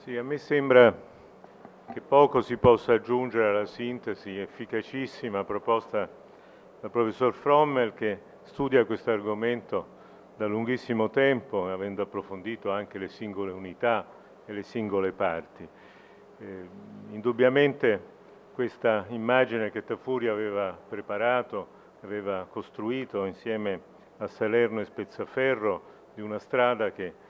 Sì, a me sembra che poco si possa aggiungere alla sintesi efficacissima proposta dal professor Frommel che studia questo argomento da lunghissimo tempo, avendo approfondito anche le singole unità e le singole parti. Eh, indubbiamente questa immagine che Tafuri aveva preparato, aveva costruito insieme a Salerno e Spezzaferro di una strada che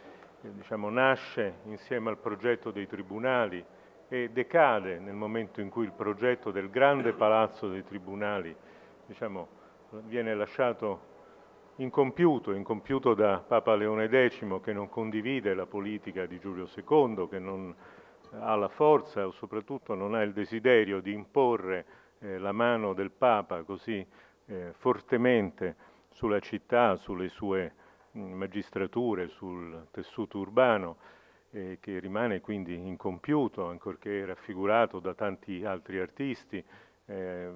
diciamo, nasce insieme al progetto dei tribunali e decade nel momento in cui il progetto del grande palazzo dei tribunali diciamo, viene lasciato incompiuto, incompiuto da Papa Leone X che non condivide la politica di Giulio II, che non ha la forza o soprattutto non ha il desiderio di imporre eh, la mano del Papa così eh, fortemente sulla città, sulle sue magistrature sul tessuto urbano eh, che rimane quindi incompiuto, ancorché raffigurato da tanti altri artisti. Eh,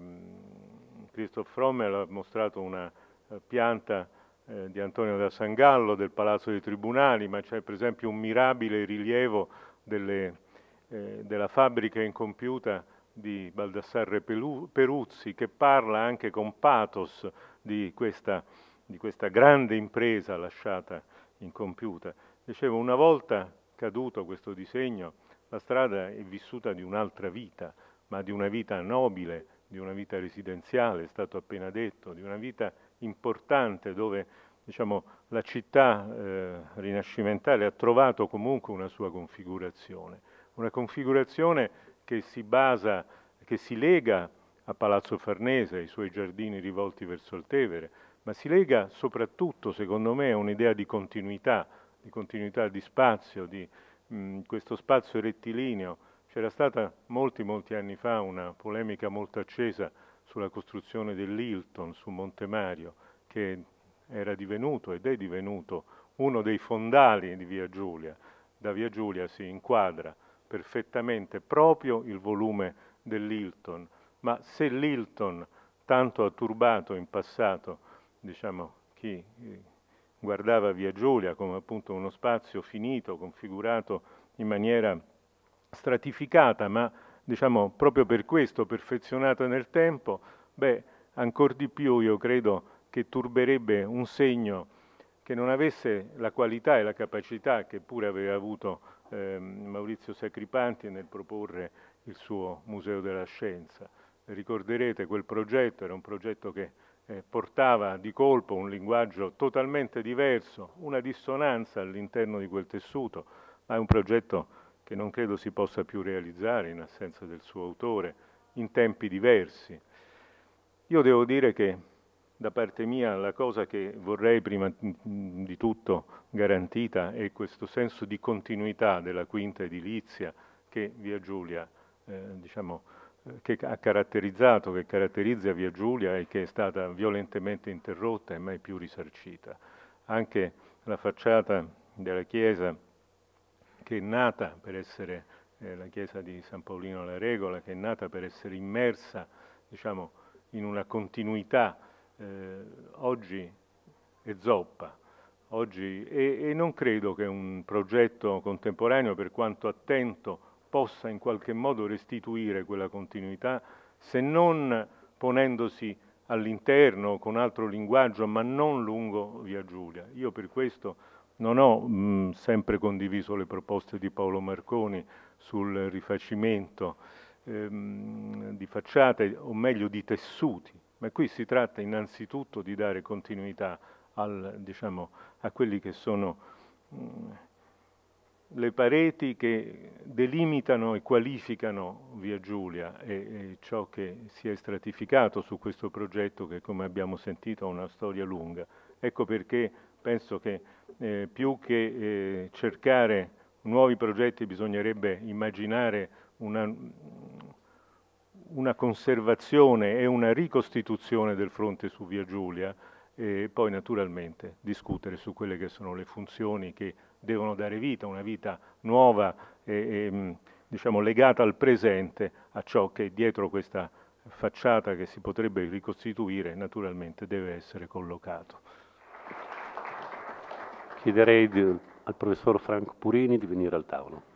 Christoph Frommel ha mostrato una eh, pianta eh, di Antonio da Sangallo del Palazzo dei Tribunali, ma c'è per esempio un mirabile rilievo delle, eh, della fabbrica incompiuta di Baldassarre Peruzzi che parla anche con pathos di questa di questa grande impresa lasciata incompiuta. Dicevo, una volta caduto questo disegno, la strada è vissuta di un'altra vita, ma di una vita nobile, di una vita residenziale, è stato appena detto, di una vita importante dove diciamo, la città eh, rinascimentale ha trovato comunque una sua configurazione, una configurazione che si basa, che si lega a Palazzo Farnese, ai suoi giardini rivolti verso il Tevere, ma si lega soprattutto, secondo me, a un'idea di continuità, di continuità di spazio, di mh, mm, questo spazio rettilineo. C'era stata molti, molti anni fa una polemica molto accesa sulla costruzione dell'Hilton su Monte Mario, che era divenuto ed è divenuto uno dei fondali di Via Giulia. Da Via Giulia si inquadra perfettamente proprio il volume dell'Hilton, ma se Lilton tanto ha turbato in passato diciamo, chi guardava Via Giulia come appunto uno spazio finito, configurato in maniera stratificata, ma diciamo, proprio per questo perfezionato nel tempo, beh, ancor di più io credo che turberebbe un segno che non avesse la qualità e la capacità che pure aveva avuto eh, Maurizio Sacripanti nel proporre il suo Museo della Scienza ricorderete quel progetto, era un progetto che eh, portava di colpo un linguaggio totalmente diverso, una dissonanza all'interno di quel tessuto, ma è un progetto che non credo si possa più realizzare in assenza del suo autore, in tempi diversi. Io devo dire che da parte mia la cosa che vorrei prima mm, mm, di tutto garantita è questo senso di continuità della quinta edilizia che via Giulia eh, diciamo, che ha caratterizzato, che caratterizza Via Giulia e che è stata violentemente interrotta e mai più risarcita. Anche la facciata della chiesa che è nata per essere eh, la chiesa di San Paolino alla Regola, che è nata per essere immersa diciamo, in una continuità, eh, oggi è zoppa. Oggi, e, e non credo che un progetto contemporaneo, per quanto attento, possa in qualche modo restituire quella continuità, se non ponendosi all'interno con altro linguaggio, ma non lungo via Giulia. Io per questo non ho mh, mm, sempre condiviso le proposte di Paolo Marconi sul rifacimento ehm, di facciate, o meglio di tessuti, ma qui si tratta innanzitutto di dare continuità al, diciamo, a quelli che sono mh, mm, le pareti che delimitano e qualificano Via Giulia e, e, ciò che si è stratificato su questo progetto che come abbiamo sentito ha una storia lunga. Ecco perché penso che eh, più che eh, cercare nuovi progetti bisognerebbe immaginare una, una conservazione e una ricostituzione del fronte su Via Giulia e poi naturalmente discutere su quelle che sono le funzioni che devono dare vita, una vita nuova e, e mm, diciamo, legata al presente, a ciò che dietro questa facciata che si potrebbe ricostituire naturalmente deve essere collocato. Chiederei di, al professor Franco Purini di venire al tavolo.